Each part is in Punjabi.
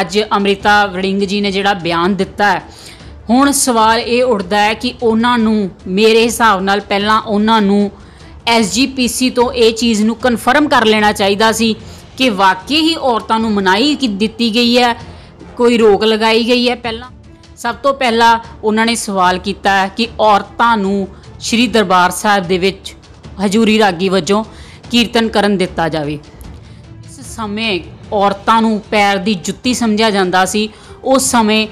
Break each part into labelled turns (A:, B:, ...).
A: ਅੱਜ ਅਮ੍ਰਿਤਾ ਵੜਿੰਗ ਜੀ ਨੇ ਜਿਹੜਾ ਬਿਆਨ ਦਿੱਤਾ ਹੈ ਹੁਣ ਸਵਾਲ ਇਹ ਉੱਠਦਾ ਹੈ ਕਿ ਉਹਨਾਂ ਨੂੰ ਮੇਰੇ ਹਿਸਾਬ ਨਾਲ ਪਹਿਲਾਂ ਉਹਨਾਂ ਨੂੰ ਐਸਜੀਪੀਸੀ ਤੋਂ ਇਹ ਚੀਜ਼ ਨੂੰ ਕਨਫਰਮ ਕਰ ਲੈਣਾ ਚਾਹੀਦਾ ਸੀ ਕਿ ਵਾਕਈ ਹੀ ਔਰਤਾਂ ਨੂੰ ਮਨਾਈ ਕਿ ਦਿੱਤੀ ਗਈ ਹੈ ਕੋਈ ਰੋਕ ਲਗਾਈ ਗਈ ਹੈ ਪਹਿਲਾਂ ਸਭ ਤੋਂ ਪਹਿਲਾਂ ਉਹਨਾਂ ਨੇ ਸਵਾਲ ਕੀਤਾ ਕਿ ਔਰਤਾਂ ਨੂੰ ਸ੍ਰੀ ਦਰਬਾਰ ਸਾਹਿਬ ਦੇ ਵਿੱਚ ਹਜ਼ੂਰੀ ਰਾਗੀ ਵਜੋਂ ਕੀਰਤਨ ਕਰਨ ਦਿੱਤਾ ਜਾਵੇ ਇਸ ਸਮੇਂ ਔਰਤਾਂ ਨੂੰ ਪੈਰ ਦੀ ਜੁੱਤੀ ਸਮਝਿਆ ਜਾਂਦਾ ਸੀ ਉਸ ਸਮੇਂ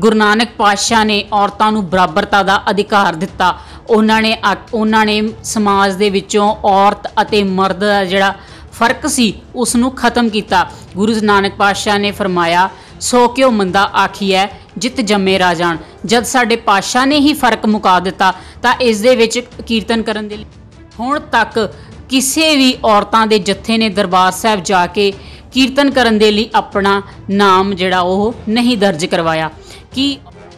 A: ਗੁਰੂ ਨਾਨਕ ਪਾਤਸ਼ਾਹ ਨੇ ਔਰਤਾਂ ਨੂੰ ਬਰਾਬਰਤਾ ਦਾ ਅਧਿਕਾਰ ਦਿੱਤਾ ਉਹਨਾਂ ਨੇ ਉਹਨਾਂ ਨੇ ਸਮਾਜ ਦੇ ਵਿੱਚੋਂ ਔਰਤ ਅਤੇ ਮਰਦ ਦਾ ਜਿਹੜਾ ਫਰਕ ਸੀ ਉਸ ਨੂੰ ਖਤਮ ਕੀਤਾ ਗੁਰੂ ਨਾਨਕ ਪਾਤਸ਼ਾਹ ਨੇ ਫਰਮਾਇਆ ਸੋ ਕਿਉ ਮੰਦਾ ਆਖੀਐ ਜਿਤ ਜੰਮੇ ਰਾਜਾਨ ਜਦ ਸਾਡੇ ਪਾਤਸ਼ਾਹ ਨੇ ਹੀ ਫਰਕ ਮੁਕਾ ਦਿੱਤਾ ਤਾਂ ਇਸ ਦੇ ਵਿੱਚ ਕੀਰਤਨ ਕਰਨ ਦੇ ਲਈ ਹੁਣ ਤੱਕ ਕਿਸੇ ਵੀ ਔਰਤਾਂ ਦੇ ਜੱਥੇ ਨੇ ਦਰਬਾਰ ਸਾਹਿਬ ਜਾ ਕੇ ਕੀਰਤਨ ਕਰਨ ਦੇ ਲਈ ਆਪਣਾ ਨਾਮ ਜਿਹੜਾ ਉਹ ਨਹੀਂ ਦਰਜ ਕਰਵਾਇਆ ਕਿ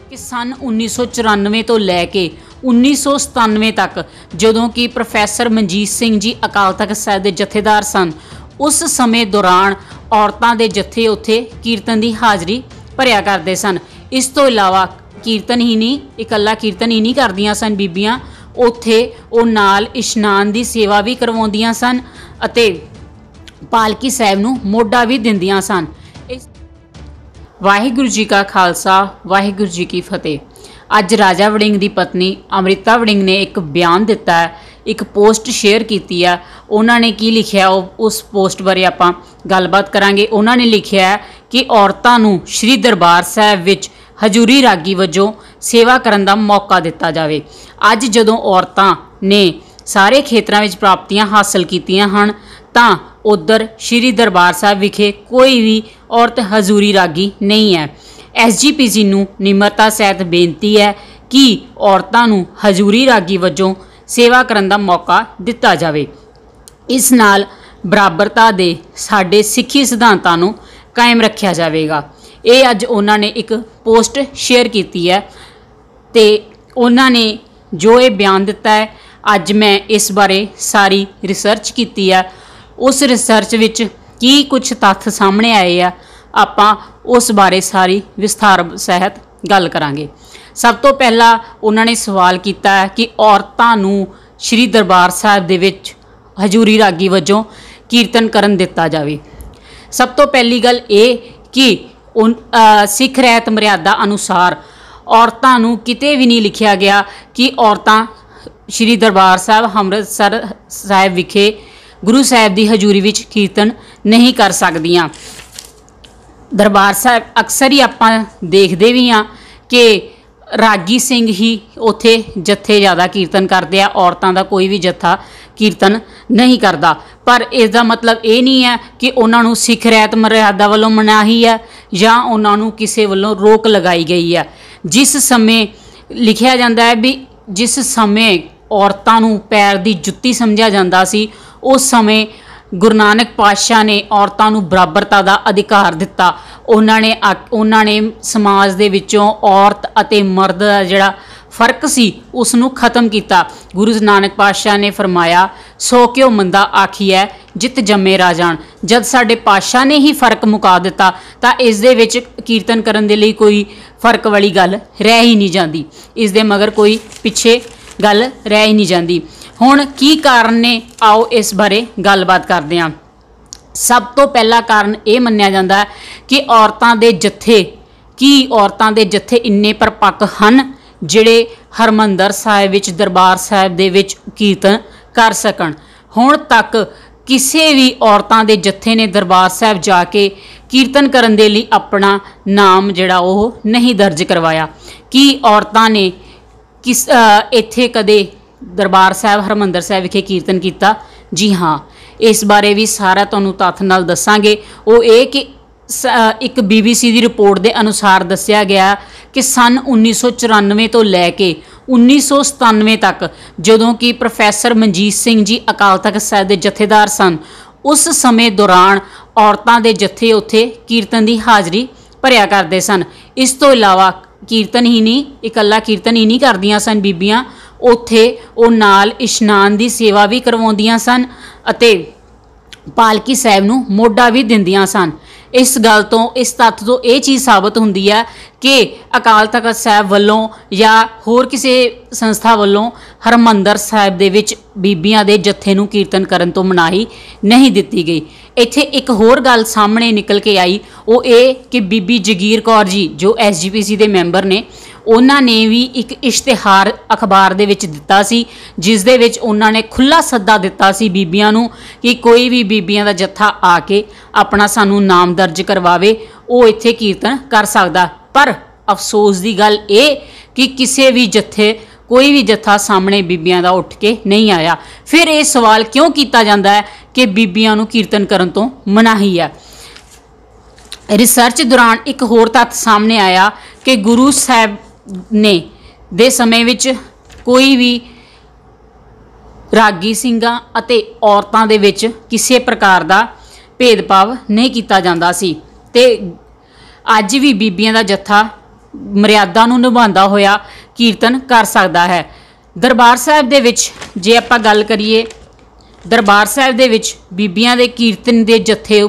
A: ਕਿ ਸਨ 1994 ਤੋਂ ਲੈ ਕੇ 1997 ਤੱਕ ਜਦੋਂ ਕਿ ਪ੍ਰੋਫੈਸਰ ਮਨਜੀਤ ਸਿੰਘ ਜੀ ਅਕਾਲ ਤਖਤ ਸਾਹਿਬ ਦੇ ਜਥੇਦਾਰ ਸਨ ਉਸ ਸਮੇਂ ਦੌਰਾਨ ਔਰਤਾਂ ਦੇ ਜਥੇ ਉੱਥੇ ਕੀਰਤਨ ਦੀ ਹਾਜ਼ਰੀ ਭਰਿਆ ਕਰਦੇ ਸਨ ਇਸ ਤੋਂ ਇਲਾਵਾ ਕੀਰਤਨ ਹੀ ਨਹੀਂ ਇਕੱਲਾ ਕੀਰਤਨ ਹੀ ਨਹੀਂ ਕਰਦੀਆਂ ਸਨ ਬੀਬੀਆਂ ਉੱਥੇ ਉਹ ਨਾਲ ਇਸ਼ਨਾਨ ਦੀ ਸੇਵਾ ਵੀ ਕਰਵਾਉਂਦੀਆਂ ਸਨ ਅਤੇ ਪਾਲਕੀ ਸਾਹਿਬ ਨੂੰ ਮੋਢਾ ਵੀ ਦਿੰਦੀਆਂ ਸਨ ਵਾਹਿਗੁਰੂ ਜੀ ਕਾ ਖਾਲਸਾ ਵਾਹਿਗੁਰੂ ਜੀ ਕੀ ਫਤਿਹ ਅੱਜ ਰਾਜਾ ਵੜਿੰਗ ਦੀ ਪਤਨੀ ਅਮ੍ਰਿਤਾ ਵੜਿੰਗ ਨੇ ਇੱਕ ਬਿਆਨ ਦਿੱਤਾ ਹੈ ਇੱਕ ਪੋਸਟ ਸ਼ੇਅਰ ਕੀਤੀ ਆ ਉਹਨਾਂ ਨੇ ਕੀ ਲਿਖਿਆ ਉਹ ਉਸ ਪੋਸਟ ਬਾਰੇ ਆਪਾਂ ਗੱਲਬਾਤ ਕਰਾਂਗੇ ਉਹਨਾਂ ਨੇ ਲਿਖਿਆ ਕਿ ਔਰਤਾਂ ਨੂੰ ਸ੍ਰੀ ਦਰਬਾਰ ਸਾਹਿਬ ਵਿੱਚ ਹਜ਼ੂਰੀ ਰਾਗੀ ਵਜੋਂ ਸੇਵਾ ਕਰਨ ਦਾ ਮੌਕਾ ਦਿੱਤਾ ਜਾਵੇ ਅੱਜ ਜਦੋਂ ਔਰਤਾਂ ਨੇ ਸਾਰੇ ਖੇਤਰਾਂ ਵਿੱਚ ਪ੍ਰਾਪਤੀਆਂ ਹਾਸਲ ਕੀਤੀਆਂ ਹਨ ਤਾਂ ਉਧਰ ਸ਼੍ਰੀ ਦਰਬਾਰ ਸਾਹਿਬ ਵਿਖੇ ਕੋਈ ਵੀ ਔਰਤ ਹਜ਼ੂਰੀ ਰਾਗੀ ਨਹੀਂ ਹੈ ਐਸਜੀਪੀਸੀ ਨੂੰ ਨਿਮਰਤਾ ਸਹਿਤ ਬੇਨਤੀ ਹੈ ਕਿ ਔਰਤਾਂ ਨੂੰ ਹਜ਼ੂਰੀ ਰਾਗੀ ਵਜੋਂ ਸੇਵਾ ਕਰਨ ਦਾ ਮੌਕਾ ਦਿੱਤਾ ਜਾਵੇ ਇਸ ਨਾਲ ਬਰਾਬਰਤਾ ਦੇ ਸਾਡੇ ਸਿੱਖੀ ਸਿਧਾਂਤਾਂ ਨੂੰ ਕਾਇਮ ਰੱਖਿਆ ਜਾਵੇਗਾ ਇਹ ਅੱਜ ਉਹਨਾਂ ਨੇ ਇੱਕ ਪੋਸਟ ਸ਼ੇਅਰ ਕੀਤੀ ਹੈ ਤੇ ਉਹਨਾਂ ਨੇ ਜੋ ਇਹ ਬਿਆਨ ਦਿੱਤਾ ਹੈ ਅੱਜ ਮੈਂ ਇਸ ਬਾਰੇ ਸਾਰੀ ਰਿਸਰਚ ਕੀਤੀ ਹੈ ਉਸ ਰਿਸਰਚ ਵਿੱਚ ਕੀ ਕੁਝ ਤੱਥ ਸਾਹਮਣੇ ਆਏ ਆ ਆਪਾਂ ਉਸ ਬਾਰੇ ਸਾਰੀ ਵਿਸਥਾਰ ਸਹਿਤ ਗੱਲ ਕਰਾਂਗੇ ਸਭ ਤੋਂ ਪਹਿਲਾਂ ਉਹਨਾਂ ਨੇ ਸਵਾਲ ਕੀਤਾ ਕਿ ਔਰਤਾਂ ਨੂੰ ਸ੍ਰੀ ਦਰਬਾਰ ਸਾਹਿਬ ਦੇ ਵਿੱਚ ਹਜ਼ੂਰੀ ਰਾਗੀ ਵਜੋਂ ਕੀਰਤਨ ਕਰਨ ਦਿੱਤਾ ਜਾਵੇ ਸਭ ਤੋਂ ਪਹਿਲੀ ਗੱਲ ਇਹ ਕਿ ਸਿੱਖ ਰਹਿਤ ਮਰਿਆਦਾ ਅਨੁਸਾਰ ਔਰਤਾਂ ਨੂੰ ਕਿਤੇ ਵੀ ਨਹੀਂ ਲਿਖਿਆ ਗਿਆ ਕਿ ਔਰਤਾਂ ਸ੍ਰੀ ਦਰਬਾਰ ਸਾਹਿਬ ਅੰਮ੍ਰਿਤਸਰ ਸਾਹਿਬ ਵਿਖੇ ਗੁਰੂ ਸਾਹਿਬ ਦੀ ਹਜ਼ੂਰੀ ਵਿੱਚ ਕੀਰਤਨ ਨਹੀਂ ਕਰ ਸਕਦੀਆਂ ਦਰਬਾਰ ਸਾਹਿਬ ਅਕਸਰ ਹੀ ਆਪਾਂ ਦੇਖਦੇ ਵੀ ਆ ਕਿ ਰਾਗੀ ਸਿੰਘ ਹੀ ਉਥੇ ਜੱਥੇ ਜ਼ਿਆਦਾ ਕੀਰਤਨ ਕਰਦੇ ਆ ਔਰਤਾਂ ਦਾ ਕੋਈ ਵੀ ਜੱਥਾ ਕੀਰਤਨ ਨਹੀਂ ਕਰਦਾ ਪਰ ਇਸ ਦਾ ਮਤਲਬ ਇਹ ਨਹੀਂ ਹੈ ਕਿ ਉਹਨਾਂ ਨੂੰ ਸਿੱਖ ਰਹਿਤ ਮਰਿਆਦਾ ਵੱਲੋਂ ਮਨਾਹੀ ਹੈ ਜਾਂ ਉਹਨਾਂ ਨੂੰ ਕਿਸੇ ਵੱਲੋਂ ਰੋਕ ਲਗਾਈ ਗਈ ਹੈ ਜਿਸ ਸਮੇਂ ਲਿਖਿਆ ਜਾਂਦਾ ਹੈ ਵੀ ਜਿਸ ਸਮੇਂ ਔਰਤਾਂ ਨੂੰ ਪੈਰ ਦੀ ਜੁੱਤੀ ਸਮਝਿਆ ਜਾਂਦਾ ਸੀ ਉਸ ਸਮੇਂ ਗੁਰੂ ਨਾਨਕ ਪਾਤਸ਼ਾਹ ਨੇ ਔਰਤਾਂ ਨੂੰ ਬਰਾਬਰਤਾ ਦਾ ਅਧਿਕਾਰ ਦਿੱਤਾ ਉਹਨਾਂ ਨੇ ਉਹਨਾਂ ਨੇ ਸਮਾਜ ਦੇ ਵਿੱਚੋਂ ਔਰਤ ਅਤੇ ਮਰਦ ਦਾ ਜਿਹੜਾ ਫਰਕ ਸੀ ਉਸ ਨੂੰ ਖਤਮ ਕੀਤਾ ਗੁਰੂ ਨਾਨਕ ਪਾਤਸ਼ਾਹ ਨੇ ਫਰਮਾਇਆ ਸੋ ਕਿਉ ਮੰਦਾ ਆਖੀਐ ਜਿਤ ਜੰਮੇ ਰਾਜਾਨ ਜਦ ਸਾਡੇ ਪਾਤਸ਼ਾਹ ਨੇ ਹੀ ਫਰਕ ਮੁਕਾ ਦਿੱਤਾ ਤਾਂ ਇਸ ਦੇ ਵਿੱਚ ਕੀਰਤਨ ਕਰਨ ਦੇ ਲਈ ਕੋਈ ਫਰਕ ਵਾਲੀ ਗੱਲ ਰਹਿ ਹੀ ਨਹੀਂ ਜਾਂਦੀ ਇਸ ਦੇ ਮਗਰ ਕੋਈ ਪਿੱਛੇ ਗੱਲ ਰਹਿ ਹੀ ਨਹੀਂ ਜਾਂਦੀ ਹੁਣ ਕੀ ਕਾਰਨ ਨੇ ਆਓ ਇਸ ਬਾਰੇ ਗੱਲਬਾਤ ਕਰਦੇ ਹਾਂ ਸਭ ਤੋਂ ਪਹਿਲਾ ਕਾਰਨ ਇਹ ਮੰਨਿਆ ਜਾਂਦਾ ਕਿ ਔਰਤਾਂ ਦੇ ਜਥੇ ਕੀ ਔਰਤਾਂ ਦੇ ਜਥੇ ਇੰਨੇ ਪਰਪੱਕ ਹਨ ਜਿਹੜੇ ਹਰਮੰਦਰ ਸਾਹਿਬ ਵਿੱਚ ਦਰਬਾਰ ਸਾਹਿਬ ਦੇ ਵਿੱਚ ਕੀਰਤਨ ਕਰ ਸਕਣ ਹੁਣ ਤੱਕ ਕਿਸੇ ਵੀ ਔਰਤਾਂ ਦੇ ਜਥੇ ਨੇ ਦਰਬਾਰ ਸਾਹਿਬ ਜਾ ਕੇ ਕੀਰਤਨ ਕਰਨ ਦੇ ਲਈ ਆਪਣਾ ਨਾਮ ਜਿਹੜਾ ਉਹ ਨਹੀਂ ਦਰਜ ਕਰਵਾਇਆ ਕੀ ਔਰਤਾਂ ਨੇ ਕਿਸ ਇੱਥੇ ਕਦੇ ਦਰਬਾਰ ਸਾਹਿਬ ਹਰਮੰਦਰ ਸਾਹਿਬ ਵਿਖੇ ਕੀਰਤਨ ਕੀਤਾ ਜੀ ਹਾਂ ਇਸ ਬਾਰੇ ਵੀ ਸਾਰਾ ਤੁਹਾਨੂੰ ਤੱਥ ਨਾਲ ਦੱਸਾਂਗੇ ਉਹ ਇਹ ਕਿ ਇੱਕ ਬੀਬੀਸੀ ਦੀ ਰਿਪੋਰਟ ਦੇ ਅਨੁਸਾਰ ਦੱਸਿਆ ਗਿਆ ਕਿ ਸਨ 1994 ਤੋਂ ਲੈ ਕੇ 1997 ਤੱਕ ਜਦੋਂ ਕਿ ਪ੍ਰੋਫੈਸਰ ਮਨਜੀਤ ਸਿੰਘ ਜੀ ਅਕਾਲ ਤਖਤ ਸਾਹਿਬ ਦੇ ਜਥੇਦਾਰ ਸਨ ਉਸ ਸਮੇਂ ਦੌਰਾਨ ਔਰਤਾਂ ਦੇ ਜਥੇ ਉੱਥੇ ਕੀਰਤਨ ਦੀ ਹਾਜ਼ਰੀ ਭਰਿਆ ਕਰਦੇ ਸਨ ਇਸ ਤੋਂ ਇਲਾਵਾ ਕੀਰਤਨ ਹੀ ਨਹੀਂ ਇਕੱਲਾ ਕੀਰਤਨ ਹੀ ਨਹੀਂ ਕਰਦੀਆਂ ਸਨ ਬੀਬੀਆਂ ਉੱਥੇ ਉਹ ਨਾਲ ਇਸ਼ਨਾਨ ਦੀ ਸੇਵਾ ਵੀ ਕਰਵਾਉਂਦੀਆਂ ਸਨ ਅਤੇ ਪਾਲਕੀ ਸਾਹਿਬ ਨੂੰ ਮੋਢਾ ਵੀ ਦਿੰਦੀਆਂ ਸਨ ਇਸ ਗੱਲ ਤੋਂ ਇਸ ਤੱਤ ਤੋਂ ਇਹ ਚੀਜ਼ ਸਾਬਤ ਹੁੰਦੀ ਹੈ ਕਿ ਅਕਾਲ ਤਖਤ ਸਾਹਿਬ ਵੱਲੋਂ ਜਾਂ ਹੋਰ ਕਿਸੇ ਸੰਸਥਾ ਵੱਲੋਂ ਹਰਮੰਦਰ ਸਾਹਿਬ ਦੇ ਵਿੱਚ ਬੀਬੀਆਂ ਦੇ ਜੱਥੇ ਨੂੰ ਕੀਰਤਨ ਕਰਨ ਤੋਂ ਮਨਾਹੀ ਨਹੀਂ ਦਿੱਤੀ ਗਈ ਇੱਥੇ ਇੱਕ ਹੋਰ ਗੱਲ ਸਾਹਮਣੇ ਨਿਕਲ ਕੇ ਆਈ ਉਹ ਇਹ ਕਿ ਬੀਬੀ ਜਗੀਰ ਕੌਰ ਜੀ ਜੋ ਐਸਜੀਪੀਸੀ ਦੇ ਮੈਂਬਰ ਨੇ ਉਹਨਾਂ ਨੇ ਵੀ ਇੱਕ ਇਸ਼ਤਿਹਾਰ ਅਖਬਾਰ ਦੇ ਵਿੱਚ ਦਿੱਤਾ ਸੀ ਜਿਸ ਦੇ ਵਿੱਚ ਉਹਨਾਂ ਨੇ ਖੁੱਲਾ ਸੱਦਾ ਦਿੱਤਾ ਸੀ ਬੀਬੀਆਂ ਨੂੰ ਕਿ ਕੋਈ ਵੀ ਬੀਬੀਆਂ ਦਾ ਜੱਥਾ ਆ ਕੇ ਆਪਣਾ ਸਾਨੂੰ ਨਾਮ ਦਰਜ ਕਰਵਾਵੇ ਉਹ ਇੱਥੇ ਕੀਰਤਨ ਕਰ ਸਕਦਾ ਪਰ ਅਫਸੋਸ ਦੀ ਗੱਲ ਇਹ ਕਿ ਕਿਸੇ ਵੀ ਜੱਥੇ ਕੋਈ ਵੀ ਜਥਾ ਸਾਹਮਣੇ ਬੀਬੀਆਂ ਦਾ ਉੱਠ ਕੇ ਨਹੀਂ ਆਇਆ ਫਿਰ ਇਹ ਸਵਾਲ ਕਿਉਂ ਕੀਤਾ ਜਾਂਦਾ ਹੈ ਕਿ ਬੀਬੀਆਂ ਨੂੰ ਕੀਰਤਨ ਕਰਨ ਤੋਂ ਮਨਾਹੀ ਹੈ ਰਿਸਰਚ ਦੌਰਾਨ ਇੱਕ ਹੋਰ ਤੱਥ ਸਾਹਮਣੇ ਆਇਆ ਕਿ ਗੁਰੂ ਸਾਹਿਬ ਨੇ ਦੇ ਸਮੇਂ ਵਿੱਚ ਕੋਈ ਵੀ ਰਾਗੀ ਸਿੰਘਾਂ ਅਤੇ ਔਰਤਾਂ ਦੇ ਵਿੱਚ ਕਿਸੇ ਪ੍ਰਕਾਰ ਦਾ ਭੇਦਭਾਵ ਨਹੀਂ ਕੀਤਾ ਜਾਂਦਾ ਸੀ ਤੇ ਅੱਜ ਵੀ ਬੀਬੀਆਂ ਦਾ ਜੱਥਾ ਮਰਿਆਦਾ ਨੂੰ ਨਿਭਾਉਂਦਾ ਹੋਇਆ ਕੀਰਤਨ ਕਰ ਸਕਦਾ ਹੈ ਦਰਬਾਰ ਸਾਹਿਬ ਦੇ ਵਿੱਚ ਜੇ ਆਪਾਂ ਗੱਲ ਕਰੀਏ ਦਰਬਾਰ ਸਾਹਿਬ ਦੇ ਵਿੱਚ ਬੀਬੀਆਂ ਦੇ ਕੀਰਤਨ ਦੇ ਜਥੇ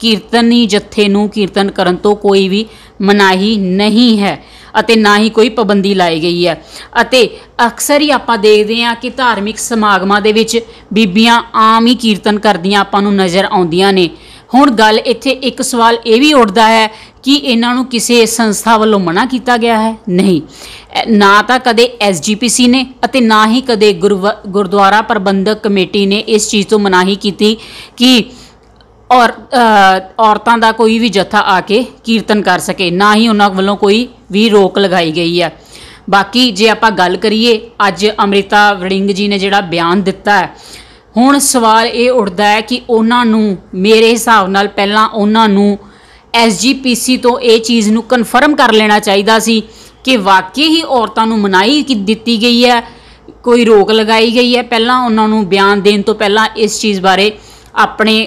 A: ਕੀਰਤਨੀ ਜਥੇ ਨੂੰ ਕੀਰਤਨ ਕਰਨ ਤੋਂ ਕੋਈ ਵੀ ਮਨਾਹੀ ਨਹੀਂ ਹੈ ਅਤੇ ਨਾ ਹੀ ਕੋਈ ਪਾਬੰਦੀ ਲਾਈ ਗਈ ਹੈ ਅਤੇ ਅਕਸਰ ਹੀ ਆਪਾਂ ਦੇਖਦੇ ਹਾਂ ਕਿ ਧਾਰਮਿਕ ਸਮਾਗਮਾਂ ਦੇ ਵਿੱਚ ਬੀਬੀਆਂ ਆਮ ਹੀ ਕੀਰਤਨ ਕਰਦੀਆਂ ਆਪਾਂ ਨੂੰ ਨਜ਼ਰ ਆਉਂਦੀਆਂ ਨੇ ਹੁਣ ਗੱਲ ਇੱਥੇ ਇੱਕ ਸਵਾਲ ਇਹ ਵੀ ਉੱਠਦਾ ਹੈ ਕਿ ਇਹਨਾਂ ਨੂੰ ਕਿਸੇ ਸੰਸਥਾ ਵੱਲੋਂ ਮਨਾ ਕੀਤਾ ਗਿਆ ਹੈ ਨਹੀਂ ਨਾ ਤਾਂ ਕਦੇ ਐਸਜੀਪੀਸੀ ਨੇ ਅਤੇ ਨਾ ਹੀ ਕਦੇ ਗੁਰਦੁਆਰਾ ਪ੍ਰਬੰਧਕ ਕਮੇਟੀ ਨੇ ਇਸ ਚੀਜ਼ ਤੋਂ ਮਨਾਹੀ ਕੀਤੀ ਕਿ ਔਰ ਔਰਤਾਂ ਦਾ ਕੋਈ ਵੀ ਜਥਾ ਆ ਕੇ ਕੀਰਤਨ ਕਰ ਸਕੇ ਨਾ ਹੀ ਉਹਨਾਂ ਵੱਲੋਂ ਕੋਈ ਵੀ ਰੋਕ ਲਗਾਈ ਗਈ ਹੈ ਬਾਕੀ ਜੇ ਆਪਾਂ ਗੱਲ ਕਰੀਏ ਅੱਜ ਅਮ੍ਰਿਤਾ ਵੜਿੰਗ ਜੀ ਨੇ ਜਿਹੜਾ ਬਿਆਨ ਦਿੱਤਾ ਹੈ ਹੁਣ ਸਵਾਲ ਇਹ ਉੱਠਦਾ ਹੈ ਕਿ ਉਹਨਾਂ ਨੂੰ ਮੇਰੇ ਹਿਸਾਬ ਨਾਲ ਪਹਿਲਾਂ ਉਹਨਾਂ ਨੂੰ ਐਸਜੀਪੀਸੀ ਤੋਂ ਇਹ ਚੀਜ਼ ਨੂੰ ਕਨਫਰਮ ਕਰ ਲੈਣਾ ਚਾਹੀਦਾ ਸੀ ਕਿ ਵਾਕਈ ਹੀ ਔਰਤਾਂ ਨੂੰ ਮਨਾਈ ਕਿ ਦਿੱਤੀ ਗਈ ਹੈ ਕੋਈ ਰੋਕ ਲਗਾਈ ਗਈ ਹੈ ਪਹਿਲਾਂ ਉਹਨਾਂ ਨੂੰ ਬਿਆਨ ਦੇਣ ਤੋਂ ਪਹਿਲਾਂ ਇਸ ਚੀਜ਼ ਬਾਰੇ ਆਪਣੇ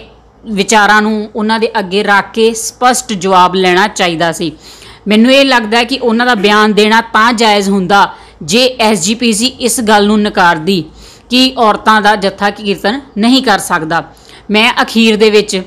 A: ਵਿਚਾਰਾਂ ਨੂੰ ਉਹਨਾਂ ਦੇ ਅੱਗੇ ਰੱਖ ਕੇ ਸਪਸ਼ਟ ਜਵਾਬ ਲੈਣਾ ਚਾਹੀਦਾ ਸੀ ਮੈਨੂੰ ਇਹ ਲੱਗਦਾ ਹੈ ਕਿ ਉਹਨਾਂ ਦਾ ਬਿਆਨ ਦੇਣਾ ਤਾਂ ਜਾਇਜ਼ ਹੁੰਦਾ ਜੇ ਐਸਜੀਪੀਸੀ ਇਸ ਗੱਲ ਨੂੰ ਨਕਾਰਦੀ ਕਿ ਔਰਤਾਂ ਦਾ ਜੱਥਾ ਕੀਰਤਨ ਨਹੀਂ ਕਰ ਸਕਦਾ ਮੈਂ ਅਖੀਰ ਦੇ ਵਿੱਚ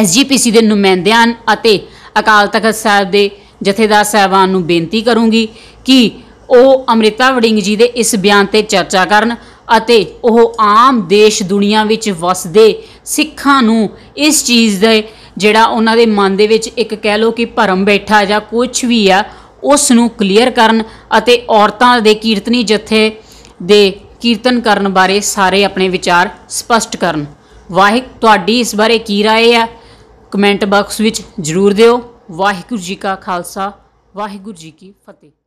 A: ਐਸਜੀਪੀਸੀ ਦੇ ਨੁਮਾਇੰਦਿਆਂ ਅਤੇ ਅਕਾਲ ਤਖਤ ਸਾਹਿਬ ਦੇ ਜਥੇਦਾਰ ਸਹਿਬਾਨ ਨੂੰ ਬੇਨਤੀ ਕਰੂੰਗੀ ਕਿ ਉਹ ਅਮ੍ਰਿਤਾ ਵੜਿੰਗ ਜੀ ਦੇ ਇਸ ਬਿਆਨ ਤੇ ਚਰਚਾ ਕਰਨ ਅਤੇ ਉਹ ਆਮ ਦੇਸ਼ ਦੁਨੀਆ ਵਿੱਚ ਵਸਦੇ ਸਿੱਖਾਂ ਨੂੰ ਇਸ ਚੀਜ਼ ਦੇ ਜਿਹੜਾ ਉਹਨਾਂ ਦੇ ਮਨ ਦੇ ਵਿੱਚ ਇੱਕ ਕਹਿ ਲੋ ਕਿ ਭਰਮ ਬੈਠਾ ਜਾਂ ਕੁਝ ਵੀ ਆ ਉਸ ਨੂੰ ਕਲੀਅਰ ਕਰਨ ਅਤੇ ਔਰਤਾਂ ਦੇ ਕੀਰਤਨੀ ਜਥੇ ਦੇ ਕੀਰਤਨ ਕਰਨ ਬਾਰੇ ਸਾਰੇ ਆਪਣੇ ਵਿਚਾਰ ਸਪਸ਼ਟ ਕਰਨ ਵਾਹਿਗੁਰੂ ਤੁਹਾਡੀ ਇਸ ਬਾਰੇ ਕੀ رائے ਹੈ ਕਮੈਂਟ ਬਾਕਸ ਵਿੱਚ ਜਰੂਰ ਦਿਓ ਵਾਹਿਗੁਰੂ ਜੀ ਕਾ ਖਾਲਸਾ ਵਾਹਿਗੁਰੂ ਜੀ ਕੀ ਫਤਿਹ